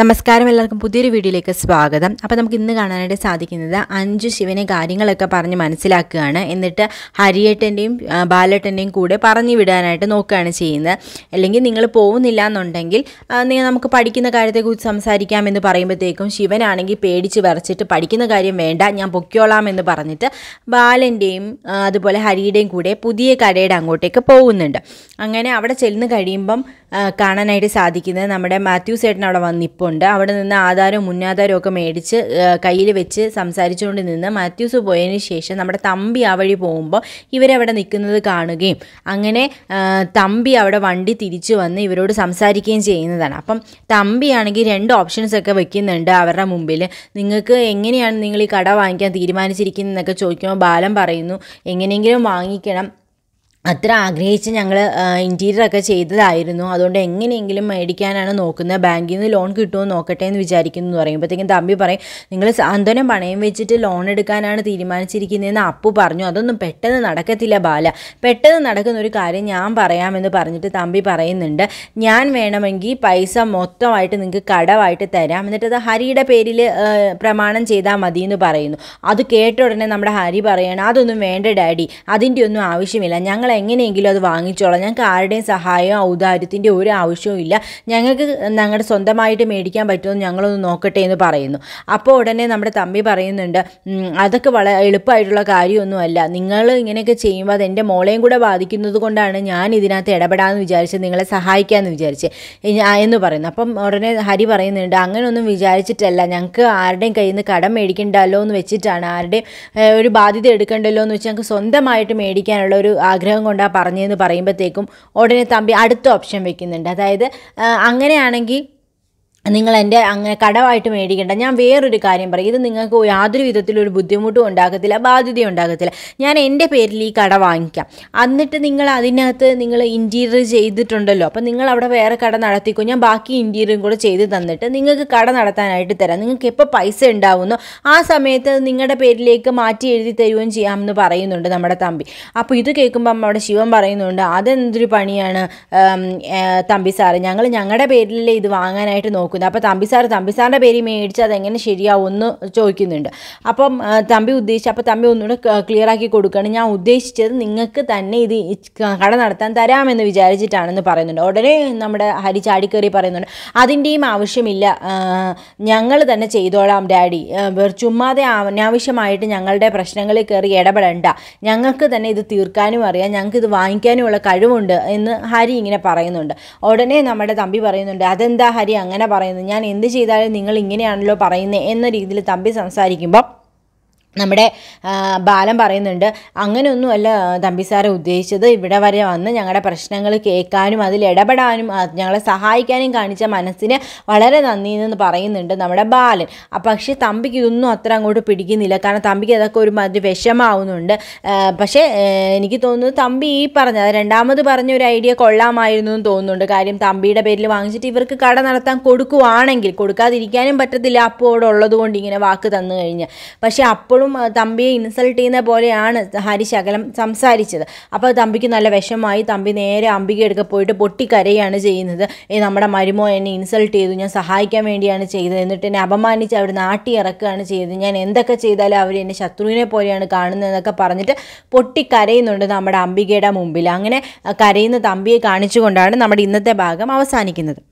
നമസ്കാരം എല്ലാവർക്കും പുതിയൊരു വീഡിയോയിലേക്ക് സ്വാഗതം അപ്പോൾ നമുക്ക് ഇന്ന് കാണാനായിട്ട് സാധിക്കുന്നത് അഞ്ച് ശിവനെ കാര്യങ്ങളൊക്കെ പറഞ്ഞ് മനസ്സിലാക്കുകയാണ് എന്നിട്ട് ഹരിയേട്ടൻ്റെയും ബാലേട്ടൻ്റെയും കൂടെ പറഞ്ഞു വിടാനായിട്ട് നോക്കുകയാണ് ചെയ്യുന്നത് അല്ലെങ്കിൽ നിങ്ങൾ പോകുന്നില്ല എന്നുണ്ടെങ്കിൽ നമുക്ക് പഠിക്കുന്ന കാര്യത്തെക്കുറിച്ച് സംസാരിക്കാമെന്ന് പറയുമ്പോഴത്തേക്കും ശിവനാണെങ്കിൽ പേടിച്ച് വരച്ചിട്ട് പഠിക്കുന്ന കാര്യം വേണ്ട ഞാൻ പൊക്കോളാം എന്ന് പറഞ്ഞിട്ട് ബാലൻ്റെയും അതുപോലെ ഹരിയുടെയും കൂടെ പുതിയ കരയുടെ അങ്ങോട്ടേക്ക് പോകുന്നുണ്ട് അങ്ങനെ അവിടെ ചെല്ലുന്ന കഴിയുമ്പം കാണാനായിട്ട് സാധിക്കുന്നത് നമ്മുടെ മാത്യൂസ് ചേട്ടൻ അവിടെ വന്നിപ്പോൾ ഇരിപ്പുണ്ട് അവിടെ നിന്ന് ആധാരവും മുന്നാധാരവും ഒക്കെ മേടിച്ച് കയ്യിൽ വെച്ച് സംസാരിച്ചുകൊണ്ട് നിന്ന് മാത്യൂസ് പോയതിന് ശേഷം നമ്മുടെ തമ്പി ആ വഴി പോകുമ്പോൾ ഇവരവിടെ നിൽക്കുന്നത് കാണുകയും അങ്ങനെ തമ്പി അവിടെ വണ്ടി തിരിച്ചു വന്ന് ഇവരോട് സംസാരിക്കുകയും ചെയ്യുന്നതാണ് അപ്പം തമ്പിയാണെങ്കിൽ രണ്ട് ഓപ്ഷൻസ് ഒക്കെ വെക്കുന്നുണ്ട് അവരുടെ മുമ്പിൽ നിങ്ങൾക്ക് എങ്ങനെയാണ് നിങ്ങൾ ഈ കട വാങ്ങിക്കാൻ തീരുമാനിച്ചിരിക്കുന്നതെന്നൊക്കെ ചോദിക്കുമ്പോൾ ബാലം പറയുന്നു എങ്ങനെയെങ്കിലും വാങ്ങിക്കണം അത്ര ആഗ്രഹിച്ച് ഞങ്ങൾ ഇൻറ്റീരിയറൊക്കെ ചെയ്തതായിരുന്നു അതുകൊണ്ട് എങ്ങനെയെങ്കിലും മേടിക്കാനാണ് നോക്കുന്നത് ബാങ്കിൽ നിന്ന് ലോൺ കിട്ടുമോ നോക്കട്ടെ എന്ന് വിചാരിക്കുന്നു എന്ന് പറയുമ്പോഴത്തേക്കും തമ്പി പറയും നിങ്ങൾ സാന്ത്വനം പണയം വെച്ചിട്ട് ലോൺ എടുക്കാനാണ് തീരുമാനിച്ചിരിക്കുന്നതെന്ന് അപ്പു പറഞ്ഞു അതൊന്നും പെട്ടെന്ന് നടക്കത്തില്ല ബാല പെട്ടെന്ന് നടക്കുന്ന ഒരു കാര്യം ഞാൻ പറയാമെന്ന് പറഞ്ഞിട്ട് തമ്പി പറയുന്നുണ്ട് ഞാൻ വേണമെങ്കിൽ പൈസ മൊത്തമായിട്ട് നിങ്ങൾക്ക് കടമായിട്ട് തരാം എന്നിട്ട് അത് ഹരിയുടെ പേരിൽ പ്രമാണം ചെയ്താൽ മതി എന്ന് പറയുന്നു അത് കേട്ട ഉടനെ നമ്മുടെ ഹരി പറയണം അതൊന്നും വേണ്ട ഡാഡി അതിൻ്റെ ഒന്നും ആവശ്യമില്ല ഞങ്ങൾ എങ്ങനെയെങ്കിലും അത് വാങ്ങിച്ചോളാം ഞങ്ങൾക്ക് ആരുടെയും സഹായം ഔദാര്യത്തിൻ്റെ ഒരു ആവശ്യവും ഇല്ല ഞങ്ങൾക്ക് ഞങ്ങളുടെ സ്വന്തമായിട്ട് മേടിക്കാൻ പറ്റുമെന്ന് ഞങ്ങളൊന്ന് നോക്കട്ടെ എന്ന് പറയുന്നു അപ്പോൾ ഉടനെ നമ്മുടെ തമ്പി പറയുന്നുണ്ട് അതൊക്കെ വളരെ എളുപ്പമായിട്ടുള്ള കാര്യമൊന്നുമല്ല നിങ്ങൾ ഇങ്ങനെയൊക്കെ ചെയ്യുമ്പോൾ അത് എൻ്റെ മോളെയും കൂടെ ബാധിക്കുന്നത് കൊണ്ടാണ് ഞാൻ ഇതിനകത്ത് ഇടപെടാമെന്ന് വിചാരിച്ച് നിങ്ങളെ സഹായിക്കാമെന്ന് വിചാരിച്ച് എന്ന് പറയുന്നു അപ്പം ഉടനെ ഹരി പറയുന്നുണ്ട് അങ്ങനെയൊന്നും വിചാരിച്ചിട്ടല്ല ഞങ്ങൾക്ക് ആരുടെയും കയ്യിൽ നിന്ന് കടം മേടിക്കണ്ടല്ലോ എന്ന് വെച്ചിട്ടാണ് ആരുടെയും ഒരു ബാധ്യത എടുക്കണ്ടല്ലോ എന്ന് വെച്ചാൽ ഞങ്ങൾക്ക് സ്വന്തമായിട്ട് മേടിക്കാനുള്ള ഒരു ആഗ്രഹം കൊണ്ടാണ് പറഞ്ഞതെന്ന് പറയുമ്പോഴത്തേക്കും ഉടനെ തമ്പി അടുത്ത ഓപ്ഷൻ വെക്കുന്നുണ്ട് അതായത് അങ്ങനെയാണെങ്കിൽ നിങ്ങൾ എൻ്റെ അങ്ങനെ കടമായിട്ട് മേടിക്കേണ്ട ഞാൻ വേറൊരു കാര്യം പറയും ഇത് നിങ്ങൾക്ക് യാതൊരു വിധത്തിലൊരു ബുദ്ധിമുട്ടും ഉണ്ടാകത്തില്ല ബാധ്യതയും ഉണ്ടാകത്തില്ല ഞാൻ എൻ്റെ പേരിൽ ഈ കട വാങ്ങിക്കാം എന്നിട്ട് നിങ്ങൾ അതിനകത്ത് നിങ്ങൾ ഇൻറ്റീരിയർ ചെയ്തിട്ടുണ്ടല്ലോ അപ്പം നിങ്ങൾ അവിടെ വേറെ കട നടത്തിക്കോ ഞാൻ ബാക്കി ഇൻറ്റീരിയറും കൂടെ ചെയ്ത് തന്നിട്ട് നിങ്ങൾക്ക് കട നടത്താനായിട്ട് തരാം നിങ്ങൾക്ക് എപ്പോൾ പൈസ ഉണ്ടാവുന്നോ ആ സമയത്ത് നിങ്ങളുടെ പേരിലേക്ക് മാറ്റി എഴുതി തരുകയും ചെയ്യാമെന്ന് പറയുന്നുണ്ട് നമ്മുടെ തമ്പി അപ്പോൾ ഇത് കേൾക്കുമ്പം അവിടെ ശിവൻ പറയുന്നുണ്ട് അതെന്തൊരു പണിയാണ് തമ്പി സാറ് ഞങ്ങൾ ഞങ്ങളുടെ പേരിലേ ഇത് വാങ്ങാനായിട്ട് നോക്കും നോക്കുന്നത് അപ്പോൾ തമ്പി സാർ തമ്പി പേര് മേടിച്ച് അതെങ്ങനെ ശരിയാവും എന്ന് ചോദിക്കുന്നുണ്ട് അപ്പം തമ്പി ഉദ്ദേശിച്ച് അപ്പോൾ തമ്പി ഒന്നുകൂടെ ക്ലിയർ ആക്കി കൊടുക്കുകയാണ് ഞാൻ ഉദ്ദേശിച്ചത് നിങ്ങൾക്ക് തന്നെ ഇത് കട നടത്താൻ തരാമെന്ന് വിചാരിച്ചിട്ടാണെന്ന് പറയുന്നുണ്ട് ഉടനെ നമ്മുടെ ഹരി ചാടിക്കേറി പറയുന്നുണ്ട് അതിൻ്റെയും ആവശ്യമില്ല ഞങ്ങൾ തന്നെ ചെയ്തോളാം ഡാഡി ചുമ്മാതെ അനാവശ്യമായിട്ട് ഞങ്ങളുടെ പ്രശ്നങ്ങളിൽ കയറി ഇടപെടണ്ട ഞങ്ങൾക്ക് തന്നെ ഇത് തീർക്കാനും അറിയാം ഞങ്ങൾക്ക് ഇത് വാങ്ങിക്കാനുമുള്ള കഴിവുണ്ട് എന്ന് ഹരി ഇങ്ങനെ പറയുന്നുണ്ട് ഉടനെ നമ്മുടെ തമ്പി പറയുന്നുണ്ട് അതെന്താ ഹരി അങ്ങനെ പറയുന്നത് ഞാൻ എന്ത് ചെയ്താലും നിങ്ങൾ ഇങ്ങനെയാണല്ലോ പറയുന്നത് എന്ന രീതിയിൽ തമ്പി സംസാരിക്കുമ്പോൾ നമ്മുടെ ബാലൻ പറയുന്നുണ്ട് അങ്ങനെയൊന്നുമല്ല തമ്പി സാറെ ഉദ്ദേശിച്ചത് ഇവിടെ വരെ വന്ന് ഞങ്ങളുടെ പ്രശ്നങ്ങൾ കേൾക്കാനും അതിൽ ഇടപെടാനും ഞങ്ങളെ സഹായിക്കാനും കാണിച്ച മനസ്സിന് വളരെ നന്ദി എന്ന് പറയുന്നുണ്ട് നമ്മുടെ ബാലൻ പക്ഷേ തമ്പിക്ക് ഇതൊന്നും അത്ര അങ്ങോട്ട് പിടിക്കുന്നില്ല കാരണം തമ്പിക്ക് അതൊക്കെ ഒരു ഒരുമാതിരി വിഷമാവുന്നുണ്ട് പക്ഷേ എനിക്ക് തോന്നുന്നത് തമ്പി ഈ പറഞ്ഞ രണ്ടാമത് പറഞ്ഞ ഒരു ഐഡിയ കൊള്ളാമായിരുന്നു എന്ന് തോന്നുന്നുണ്ട് കാര്യം തമ്പിയുടെ പേരിൽ വാങ്ങിച്ചിട്ട് ഇവർക്ക് കട നടത്താൻ കൊടുക്കുവാണെങ്കിൽ കൊടുക്കാതിരിക്കാനും പറ്റത്തില്ല അപ്പോഴുള്ളത് കൊണ്ട് ഇങ്ങനെ വാക്ക് തന്നു കഴിഞ്ഞാൽ പക്ഷേ അപ്പോഴും എപ്പോഴും തമ്പിയെ ഇൻസൾട്ട് ചെയ്യുന്ന പോലെയാണ് ഹരി ശകലം സംസാരിച്ചത് അപ്പോൾ തമ്പിക്ക് നല്ല വിഷമായി തമ്പി നേരെ അംബികയെടുക്കെ പോയിട്ട് പൊട്ടിക്കരയാണ് ചെയ്യുന്നത് ഏ നമ്മുടെ മരുമോ എന്നെ ഇൻസൾട്ട് ചെയ്തു ഞാൻ സഹായിക്കാൻ വേണ്ടിയാണ് ചെയ്തത് എന്നിട്ട് എന്നെ അപമാനിച്ച് അവിടെ നാട്ടി ഇറക്കുകയാണ് ചെയ്തത് ഞാൻ എന്തൊക്കെ ചെയ്താലും അവർ എന്നെ ശത്രുവിനെ പോലെയാണ് കാണുന്നതെന്നൊക്കെ പറഞ്ഞിട്ട് പൊട്ടിക്കരയുന്നുണ്ട് നമ്മുടെ അമ്പികയുടെ മുമ്പിൽ അങ്ങനെ കരയുന്ന തമ്പിയെ കാണിച്ചുകൊണ്ടാണ് നമ്മുടെ ഇന്നത്തെ ഭാഗം അവസാനിക്കുന്നത്